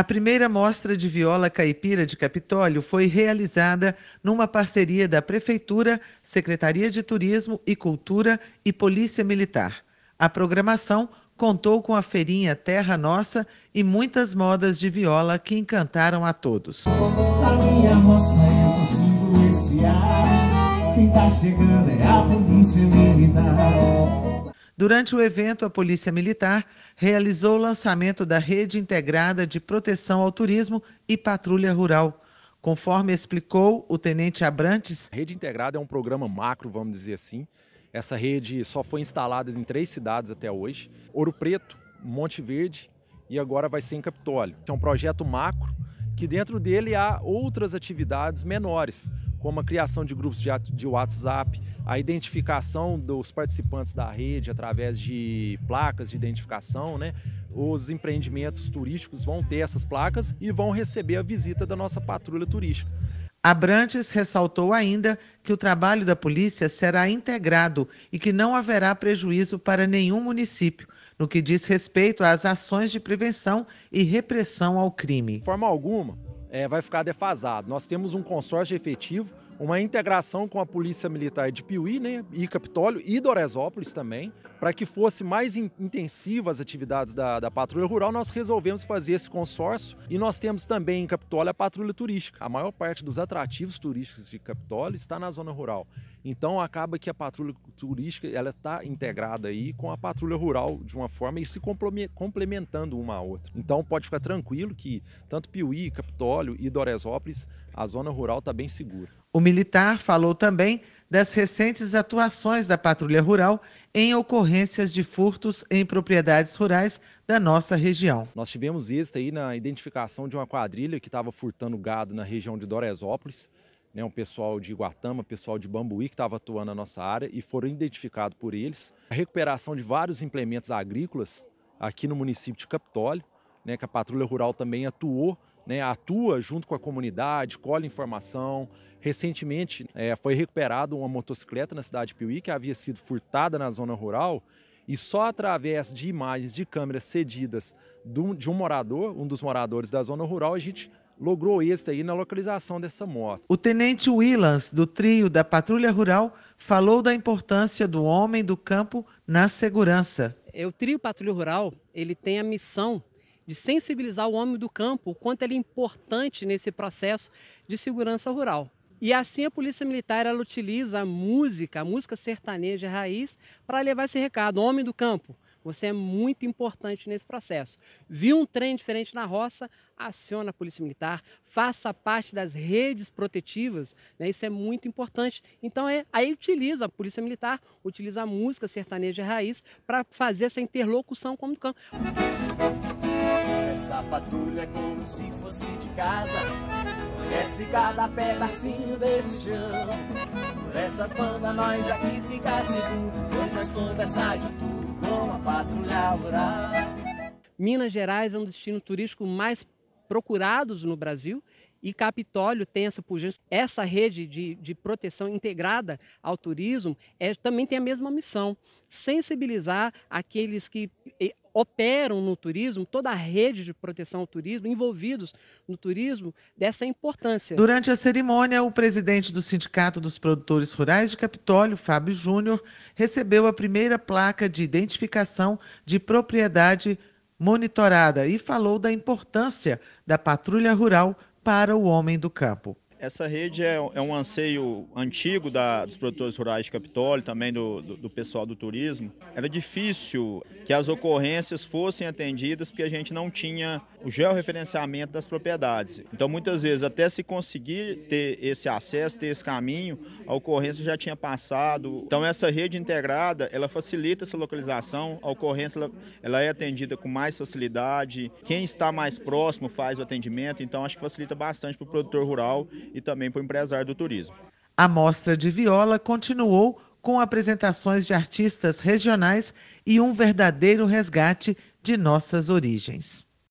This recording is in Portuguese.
A primeira mostra de viola caipira de Capitólio foi realizada numa parceria da Prefeitura, Secretaria de Turismo e Cultura e Polícia Militar. A programação contou com a feirinha Terra Nossa e muitas modas de viola que encantaram a todos. minha roça eu é consigo esfriar. Quem tá chegando é a polícia militar. Durante o evento, a Polícia Militar realizou o lançamento da Rede Integrada de Proteção ao Turismo e Patrulha Rural. Conforme explicou o tenente Abrantes. A rede Integrada é um programa macro, vamos dizer assim. Essa rede só foi instalada em três cidades até hoje: Ouro Preto, Monte Verde e agora vai ser em Capitólio. É um projeto macro que dentro dele há outras atividades menores, como a criação de grupos de WhatsApp, a identificação dos participantes da rede através de placas de identificação, né? Os empreendimentos turísticos vão ter essas placas e vão receber a visita da nossa patrulha turística. Abrantes ressaltou ainda que o trabalho da polícia será integrado e que não haverá prejuízo para nenhum município no que diz respeito às ações de prevenção e repressão ao crime. De forma alguma, é, vai ficar defasado. Nós temos um consórcio efetivo uma integração com a Polícia Militar de Piuí né, e Capitólio e Doresópolis também, para que fosse mais in intensivas as atividades da, da Patrulha Rural, nós resolvemos fazer esse consórcio e nós temos também em Capitólio a Patrulha Turística. A maior parte dos atrativos turísticos de Capitólio está na zona rural. Então acaba que a Patrulha Turística ela está integrada aí com a Patrulha Rural de uma forma e se complementando uma a outra. Então pode ficar tranquilo que tanto Piuí, Capitólio e Doresópolis, a zona rural está bem segura. O militar falou também das recentes atuações da Patrulha Rural em ocorrências de furtos em propriedades rurais da nossa região. Nós tivemos êxito aí na identificação de uma quadrilha que estava furtando gado na região de Doresópolis, né, um pessoal de Iguatama, pessoal de Bambuí que estava atuando na nossa área e foram identificados por eles. A recuperação de vários implementos agrícolas aqui no município de Capitólio, né, que a Patrulha Rural também atuou né, atua junto com a comunidade, colhe informação. Recentemente é, foi recuperada uma motocicleta na cidade de Piuí que havia sido furtada na zona rural e só através de imagens de câmeras cedidas de um morador, um dos moradores da zona rural, a gente logrou êxito aí na localização dessa moto. O tenente Willans, do trio da Patrulha Rural, falou da importância do homem do campo na segurança. É, o trio Patrulha Rural, ele tem a missão de sensibilizar o homem do campo, o quanto ele é importante nesse processo de segurança rural. E assim a Polícia Militar ela utiliza a música, a música sertaneja raiz, para levar esse recado: homem do campo, você é muito importante nesse processo. Viu um trem diferente na roça, aciona a Polícia Militar, faça parte das redes protetivas, né? isso é muito importante. Então, é, aí utiliza a Polícia Militar, utiliza a música sertaneja raiz para fazer essa interlocução com o campo. A patrulha é como se fosse de casa Conhece cada pedacinho desse chão Por essas bandas nós aqui fica seguro Pois nós conversar de tudo com a patrulha rural Minas Gerais é um destino turístico mais procurados no Brasil e Capitólio tem essa pujança. Essa rede de, de proteção integrada ao turismo é, também tem a mesma missão: sensibilizar aqueles que operam no turismo, toda a rede de proteção ao turismo, envolvidos no turismo, dessa importância. Durante a cerimônia, o presidente do Sindicato dos Produtores Rurais de Capitólio, Fábio Júnior, recebeu a primeira placa de identificação de propriedade monitorada e falou da importância da patrulha rural para o homem do campo. Essa rede é, é um anseio antigo da, dos produtores rurais de Capitólio, também do, do, do, pessoal do turismo. Era difícil que as ocorrências fossem atendidas porque a gente não tinha o georreferenciamento das propriedades. Então, muitas vezes, até se conseguir ter esse acesso, ter esse caminho, a ocorrência já tinha passado. Então, essa rede integrada, ela facilita essa localização, a ocorrência ela, ela é atendida com mais facilidade, quem está mais próximo faz o atendimento, então acho que facilita bastante para o produtor rural e também para o empresário do turismo. A mostra de viola continuou com apresentações de artistas regionais e um verdadeiro resgate de nossas origens.